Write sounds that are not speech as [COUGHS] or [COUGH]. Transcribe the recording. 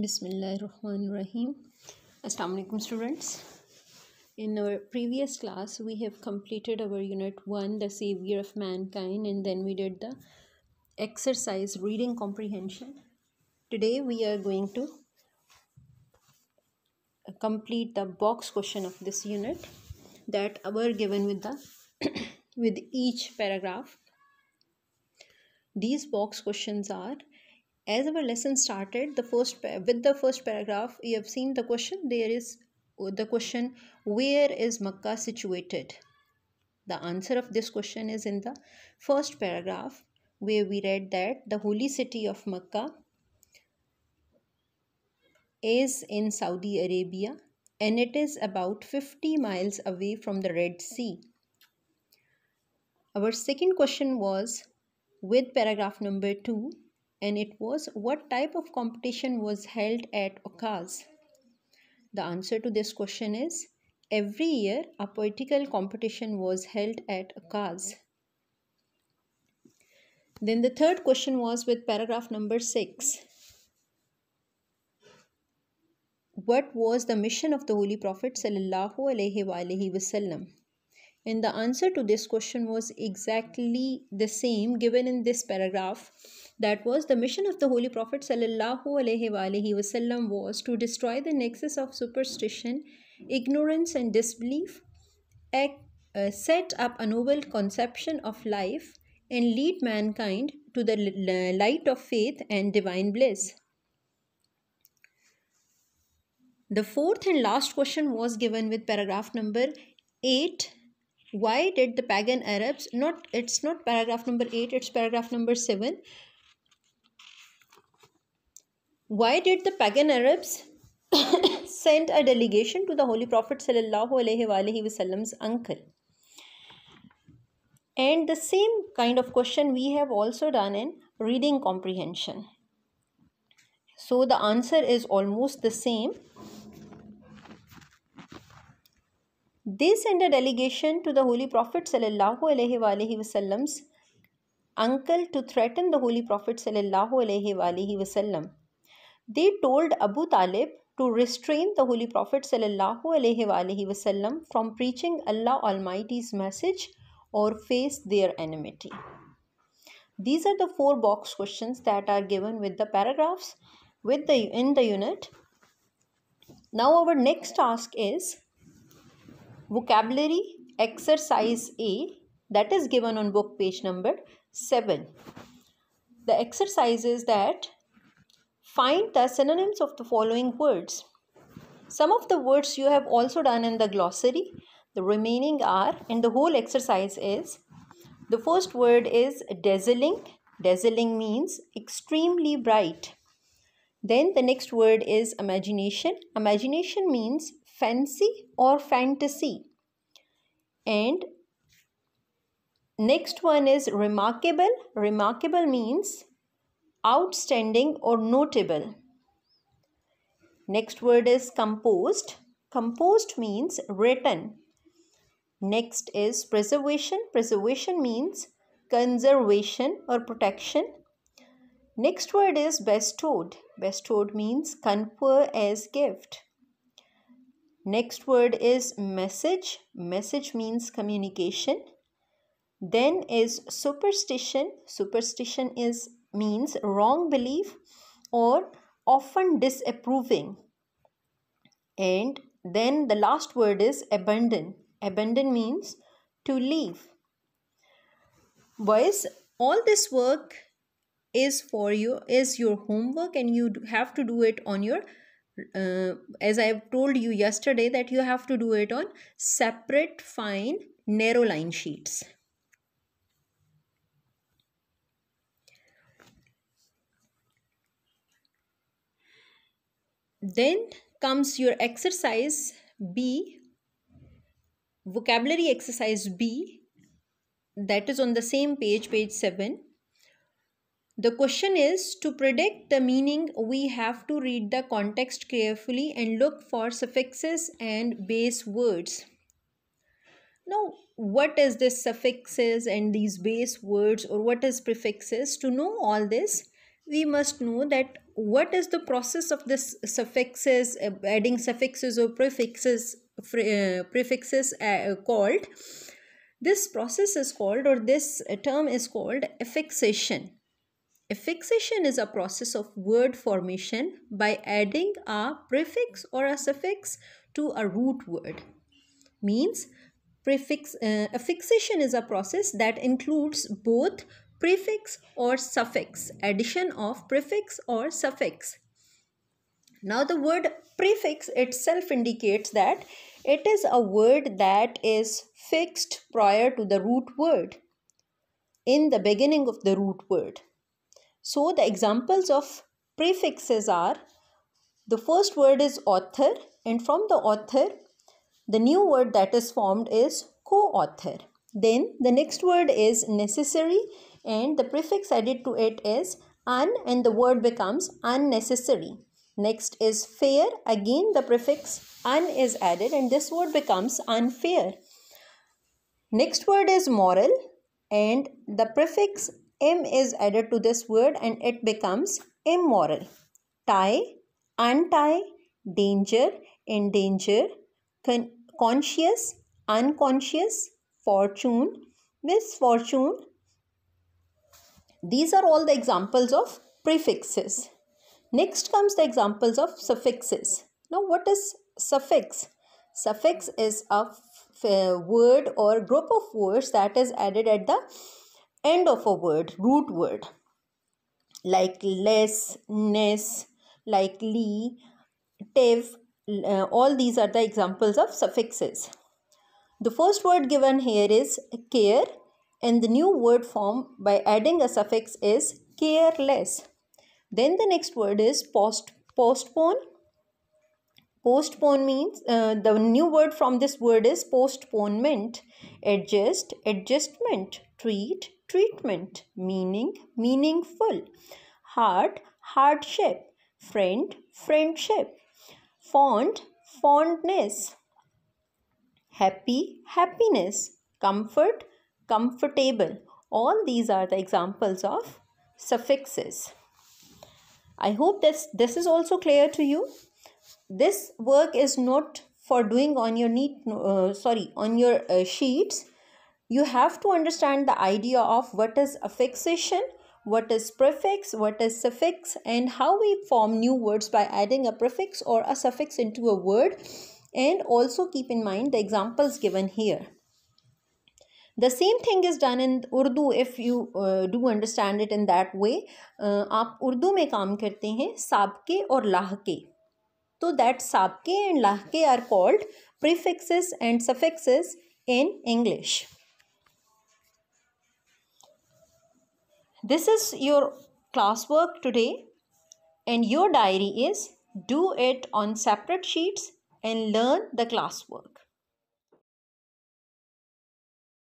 Bismillahirrahmanirrahim. Assalamu alaikum students. In our previous class, we have completed our unit 1, the savior of mankind, and then we did the exercise reading comprehension. Today, we are going to complete the box question of this unit that were given with the [COUGHS] with each paragraph. These box questions are as our lesson started the first with the first paragraph you have seen the question there is uh, the question where is makkah situated the answer of this question is in the first paragraph where we read that the holy city of makkah is in saudi arabia and it is about 50 miles away from the red sea our second question was with paragraph number 2 and it was what type of competition was held at Okaz? The answer to this question is every year a poetical competition was held at Okaz. Then the third question was with paragraph number 6. What was the mission of the Holy Prophet sallallahu alaihi wasallam? And the answer to this question was exactly the same given in this paragraph that was the mission of the Holy Prophet wasallam was to destroy the nexus of superstition, ignorance and disbelief, uh, set up a noble conception of life and lead mankind to the light of faith and divine bliss. The fourth and last question was given with paragraph number 8. Why did the pagan Arabs, not it's not paragraph number 8, it's paragraph number 7. Why did the pagan Arabs [COUGHS] send a delegation to the Holy Prophet Wasallam's uncle? And the same kind of question we have also done in reading comprehension. So the answer is almost the same. They sent a delegation to the Holy Prophet Wasallam's uncle to threaten the Holy Prophet Wasallam they told Abu Talib to restrain the Holy Prophet وسلم, from preaching Allah Almighty's message or face their enmity. These are the four box questions that are given with the paragraphs with the in the unit. Now our next task is vocabulary exercise A that is given on book page number 7. The exercise is that Find the synonyms of the following words. Some of the words you have also done in the glossary. The remaining are, and the whole exercise is, the first word is dazzling. Dazzling means extremely bright. Then the next word is imagination. Imagination means fancy or fantasy. And next one is remarkable. Remarkable means outstanding or notable. Next word is composed. Composed means written. Next is preservation. Preservation means conservation or protection. Next word is bestowed. Bestowed means confer as gift. Next word is message. Message means communication. Then is superstition. Superstition is means wrong belief or often disapproving. And then the last word is abandon. Abandon means to leave. Boys, all this work is for you, is your homework, and you have to do it on your uh, as I have told you yesterday that you have to do it on separate fine narrow line sheets. Then comes your exercise B, vocabulary exercise B, that is on the same page, page 7. The question is to predict the meaning, we have to read the context carefully and look for suffixes and base words. Now, what is this suffixes and these base words or what is prefixes? To know all this, we must know that what is the process of this suffixes uh, adding suffixes or prefixes uh, prefixes uh, called this process is called or this term is called affixation affixation is a process of word formation by adding a prefix or a suffix to a root word means prefix uh, affixation is a process that includes both prefix or suffix addition of prefix or suffix now the word prefix itself indicates that it is a word that is fixed prior to the root word in the beginning of the root word so the examples of prefixes are the first word is author and from the author the new word that is formed is co-author then the next word is necessary and the prefix added to it is un and the word becomes unnecessary. Next is fair. Again the prefix un is added and this word becomes unfair. Next word is moral and the prefix m is added to this word and it becomes immoral. Tie, untie, danger, endanger, con conscious, unconscious, fortune, misfortune, these are all the examples of prefixes. Next comes the examples of suffixes. Now what is suffix? Suffix is a word or group of words that is added at the end of a word, root word. Like less, ness, like lee, uh, all these are the examples of suffixes. The first word given here is care and the new word form by adding a suffix is careless. Then the next word is post postpone. Postpone means uh, the new word from this word is postponement. Adjust, adjustment. Treat, treatment. Meaning, meaningful. Heart, hardship. Friend, friendship. Fond, fondness. Happy, happiness. Comfort, comfortable. All these are the examples of suffixes. I hope this, this is also clear to you. This work is not for doing on your neat, uh, sorry, on your uh, sheets. You have to understand the idea of what is affixation, what is prefix, what is suffix, and how we form new words by adding a prefix or a suffix into a word. And also keep in mind the examples given here. The same thing is done in Urdu if you uh, do understand it in that way. Uh, आप Urdu में काम करते हैं साबके और लाहके तो that साबके and लाहके are called prefixes and suffixes in English. This is your classwork today and your diary is do it on separate sheets and learn the classwork.